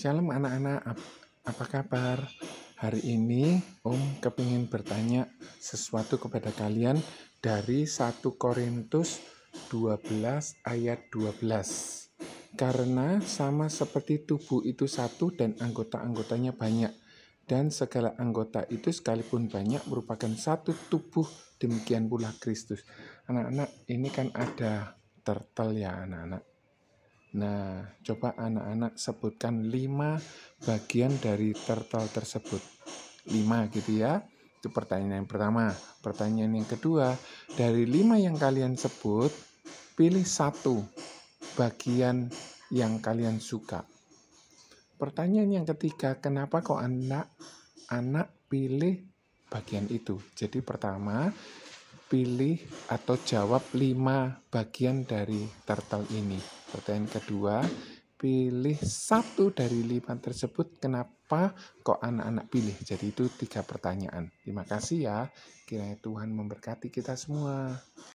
Shalom anak-anak, ap apa kabar? Hari ini Om kepingin bertanya sesuatu kepada kalian dari 1 Korintus 12 ayat 12. Karena sama seperti tubuh itu satu dan anggota-anggotanya banyak, dan segala anggota itu sekalipun banyak merupakan satu tubuh, demikian pula Kristus. Anak-anak, ini kan ada turtle ya anak-anak Nah, coba anak-anak sebutkan 5 bagian dari turtle tersebut. 5 gitu ya. Itu pertanyaan yang pertama. Pertanyaan yang kedua, dari 5 yang kalian sebut, pilih satu bagian yang kalian suka. Pertanyaan yang ketiga, kenapa kok anak anak pilih bagian itu? Jadi pertama, pilih atau jawab 5 bagian dari turtle ini. Pertanyaan kedua, pilih satu dari lima tersebut, kenapa kok anak-anak pilih? Jadi itu tiga pertanyaan. Terima kasih ya, kiranya Tuhan memberkati kita semua.